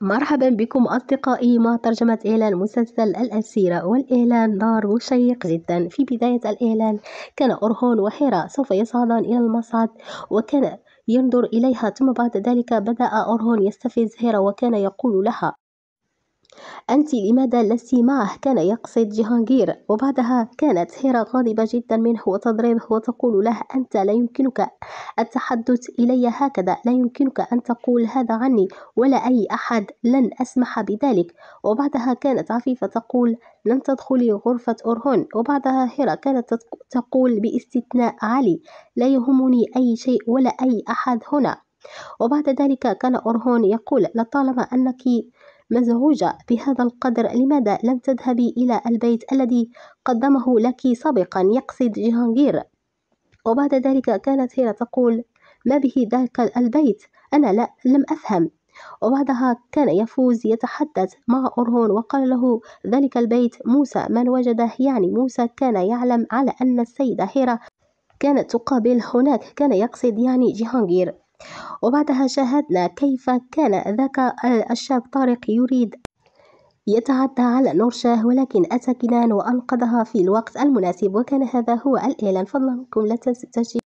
مرحبا بكم أصدقائي مع ترجمة إعلان مسلسل الأسيرة والإعلان دار مشيق جدا في بداية الإعلان كان أرهون وحيرة سوف يصعدان إلى المصعد وكان ينظر إليها ثم بعد ذلك بدأ أرهون يستفز هيرا وكان يقول لها أنت لماذا لست معه؟ كان يقصد جهانجير وبعدها كانت هيرا غاضبة جدا منه وتضربه وتقول له أنت لا يمكنك التحدث إلي هكذا لا يمكنك أن تقول هذا عني ولا أي أحد لن أسمح بذلك وبعدها كانت عفيفة تقول لن تدخلي غرفة أورهون وبعدها هيرا كانت تقول باستثناء علي لا يهمني أي شيء ولا أي أحد هنا وبعد ذلك كان أورهون يقول لطالما أنك مزعوجة بهذا القدر لماذا لم تذهبي إلى البيت الذي قدمه لك سابقا يقصد جهانجير وبعد ذلك كانت هيرا تقول ما به ذاك البيت أنا لا لم أفهم وبعدها كان يفوز يتحدث مع أرهون وقال له ذلك البيت موسى من وجده يعني موسى كان يعلم على أن السيدة هيرا كانت تقابل هناك كان يقصد يعني جهانجير وبعدها شاهدنا كيف كان ذاك الشاب طارق يريد يتعدى على نورشاه ولكن أتى كنان وأنقذها في الوقت المناسب وكان هذا هو الإعلان فضلا منكم لا تنسوا